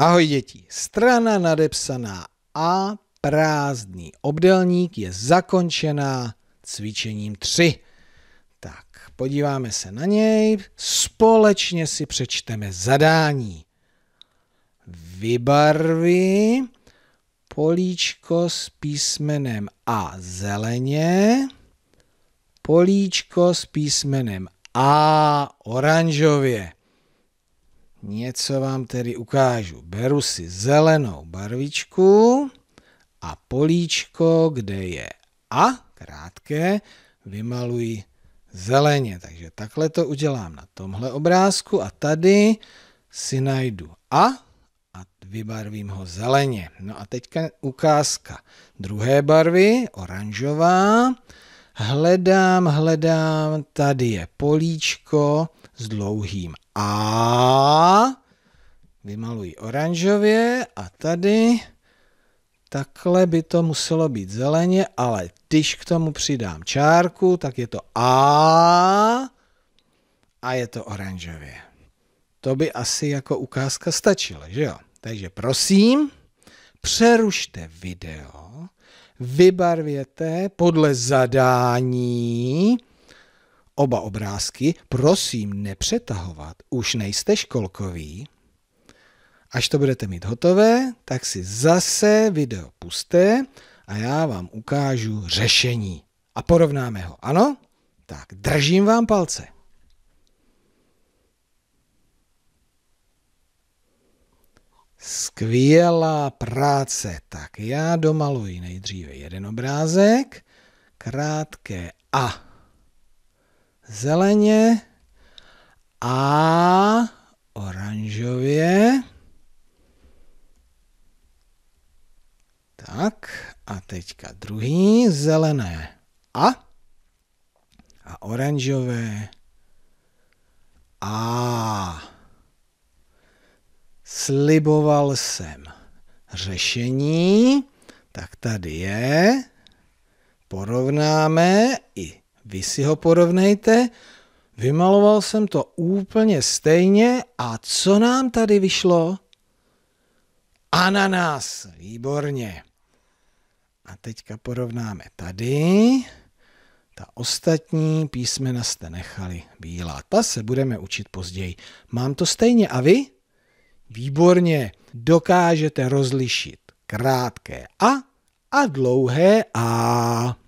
Ahoj děti, strana nadepsaná A, prázdný obdelník je zakončená cvičením 3. Tak, podíváme se na něj, společně si přečteme zadání. Vybarvy políčko s písmenem A zeleně, políčko s písmenem A oranžově. Něco vám tedy ukážu. Beru si zelenou barvičku a políčko, kde je a, krátké, vymaluji zeleně. Takže takhle to udělám na tomhle obrázku a tady si najdu a a vybarvím ho zeleně. No a teďka ukázka druhé barvy, oranžová. Hledám, hledám, tady je políčko, s dlouhým A. Vymaluji oranžově a tady takhle by to muselo být zeleně, ale když k tomu přidám čárku, tak je to A a je to oranžově. To by asi jako ukázka stačilo, že jo? Takže prosím, přerušte video, vybarvěte podle zadání oba obrázky, prosím nepřetahovat, už nejste školkoví. Až to budete mít hotové, tak si zase video pusté a já vám ukážu řešení a porovnáme ho. Ano? Tak držím vám palce. Skvělá práce. Tak já domaluji nejdříve jeden obrázek, krátké a zeleně a oranžově. Tak a teďka druhý zelené a a oranžové a. Sliboval jsem řešení, tak tady je. Porovnáme i vy si ho porovnejte, vymaloval jsem to úplně stejně a co nám tady vyšlo? Ananas, výborně. A teďka porovnáme tady. Ta ostatní písmena jste nechali bílá. Ta se budeme učit později. Mám to stejně a vy? Výborně. Dokážete rozlišit krátké a a dlouhé a.